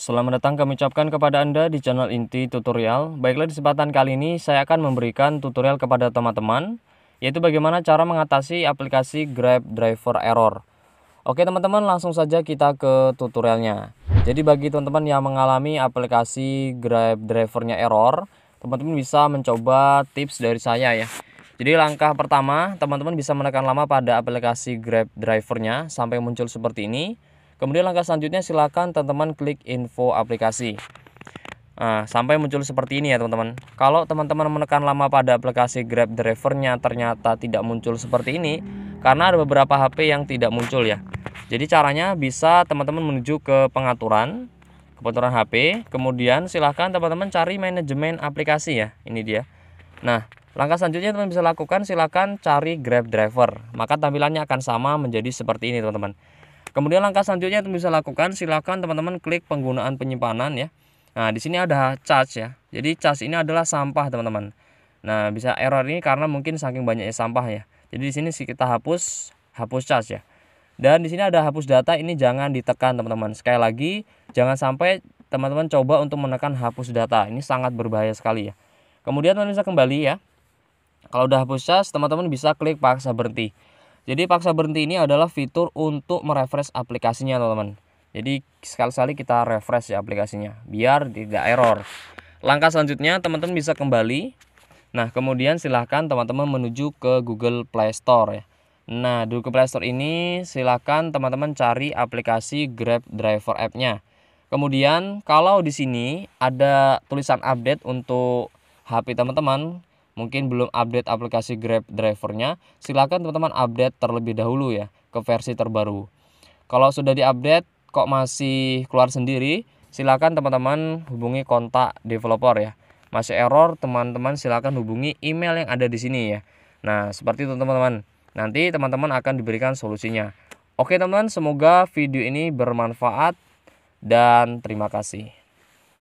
Selamat datang kami ucapkan kepada Anda di channel inti tutorial. Baiklah di kesempatan kali ini saya akan memberikan tutorial kepada teman-teman yaitu bagaimana cara mengatasi aplikasi Grab Driver Error. Oke teman-teman langsung saja kita ke tutorialnya. Jadi bagi teman-teman yang mengalami aplikasi Grab Drivernya error, teman-teman bisa mencoba tips dari saya ya. Jadi langkah pertama teman-teman bisa menekan lama pada aplikasi Grab Drivernya sampai muncul seperti ini. Kemudian langkah selanjutnya silakan teman-teman klik info aplikasi. Nah, sampai muncul seperti ini ya teman-teman Kalau teman-teman menekan lama pada aplikasi Grab Drivernya ternyata tidak muncul seperti ini Karena ada beberapa HP yang tidak muncul ya Jadi caranya bisa teman-teman menuju ke pengaturan Pengaturan HP Kemudian silahkan teman-teman cari manajemen aplikasi ya Ini dia Nah langkah selanjutnya teman, -teman bisa lakukan silahkan cari Grab Driver Maka tampilannya akan sama menjadi seperti ini teman-teman Kemudian langkah selanjutnya yang bisa lakukan silakan teman-teman klik penggunaan penyimpanan ya. Nah, di sini ada charge ya. Jadi charge ini adalah sampah, teman-teman. Nah, bisa error ini karena mungkin saking banyaknya sampah ya. Jadi di sini kita hapus hapus charge ya. Dan di sini ada hapus data ini jangan ditekan, teman-teman. Sekali lagi, jangan sampai teman-teman coba untuk menekan hapus data. Ini sangat berbahaya sekali ya. Kemudian teman, -teman bisa kembali ya. Kalau udah hapus charge, teman-teman bisa klik paksa berhenti. Jadi paksa berhenti ini adalah fitur untuk merefresh aplikasinya teman-teman. Jadi sekali-sekali kita refresh ya aplikasinya biar tidak error. Langkah selanjutnya teman-teman bisa kembali. Nah kemudian silahkan teman-teman menuju ke Google Play Store ya. Nah di Google Play Store ini silahkan teman-teman cari aplikasi Grab Driver app-nya. Kemudian kalau di sini ada tulisan update untuk HP teman-teman, mungkin belum update aplikasi Grab drivernya, silakan teman-teman update terlebih dahulu ya ke versi terbaru. Kalau sudah diupdate kok masih keluar sendiri, silakan teman-teman hubungi kontak developer ya. Masih error, teman-teman silakan hubungi email yang ada di sini ya. Nah, seperti itu teman-teman. Nanti teman-teman akan diberikan solusinya. Oke teman-teman, semoga video ini bermanfaat dan terima kasih.